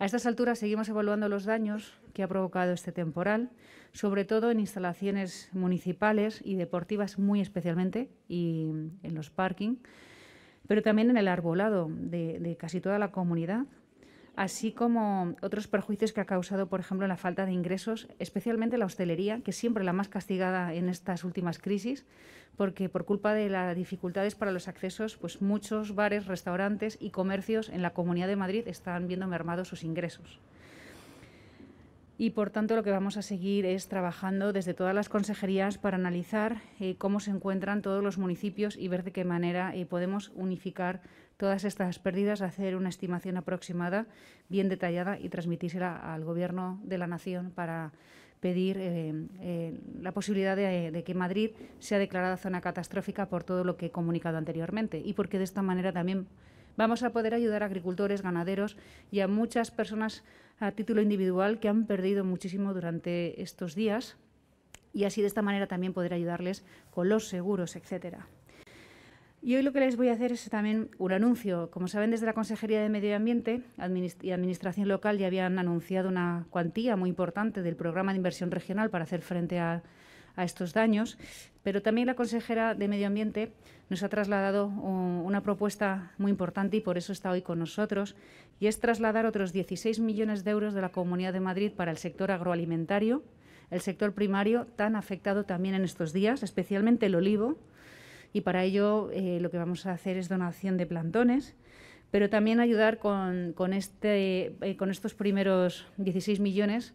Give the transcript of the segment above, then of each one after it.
A estas alturas seguimos evaluando los daños que ha provocado este temporal, sobre todo en instalaciones municipales y deportivas muy especialmente y en los parking, pero también en el arbolado de, de casi toda la comunidad así como otros perjuicios que ha causado, por ejemplo, la falta de ingresos, especialmente la hostelería, que es siempre la más castigada en estas últimas crisis, porque por culpa de las dificultades para los accesos, pues muchos bares, restaurantes y comercios en la Comunidad de Madrid están viendo mermados sus ingresos y por tanto lo que vamos a seguir es trabajando desde todas las consejerías para analizar eh, cómo se encuentran todos los municipios y ver de qué manera eh, podemos unificar todas estas pérdidas, hacer una estimación aproximada, bien detallada y transmitírsela al Gobierno de la Nación para pedir eh, la posibilidad de, de que Madrid sea declarada zona catastrófica por todo lo que he comunicado anteriormente y porque de esta manera también Vamos a poder ayudar a agricultores, ganaderos y a muchas personas a título individual que han perdido muchísimo durante estos días y así de esta manera también poder ayudarles con los seguros, etcétera. Y hoy lo que les voy a hacer es también un anuncio. Como saben, desde la Consejería de Medio Ambiente y Administración Local ya habían anunciado una cuantía muy importante del programa de inversión regional para hacer frente a a estos daños. Pero también la consejera de Medio Ambiente nos ha trasladado una propuesta muy importante y por eso está hoy con nosotros, y es trasladar otros 16 millones de euros de la Comunidad de Madrid para el sector agroalimentario, el sector primario tan afectado también en estos días, especialmente el olivo, y para ello eh, lo que vamos a hacer es donación de plantones, pero también ayudar con, este, eh, con estos primeros 16 millones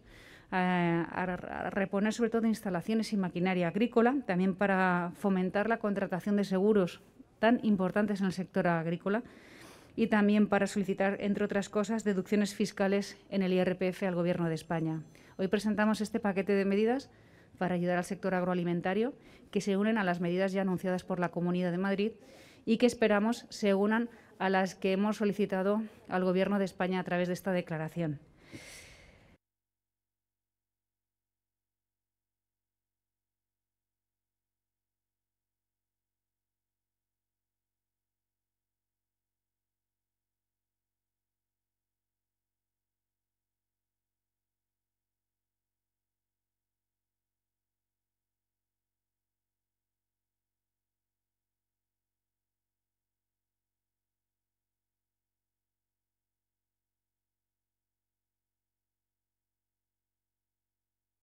a, reponer sobre todo instalaciones y maquinaria agrícola, también para fomentar la contratación de seguros tan importantes en el sector agrícola y también para solicitar, entre otras cosas, deducciones fiscales en el IRPF al Gobierno de España. Hoy presentamos este paquete de medidas para ayudar al sector agroalimentario, que se unen a las medidas ya anunciadas por la Comunidad de Madrid y que esperamos se unan a las que hemos solicitado al Gobierno de España a través de esta declaración.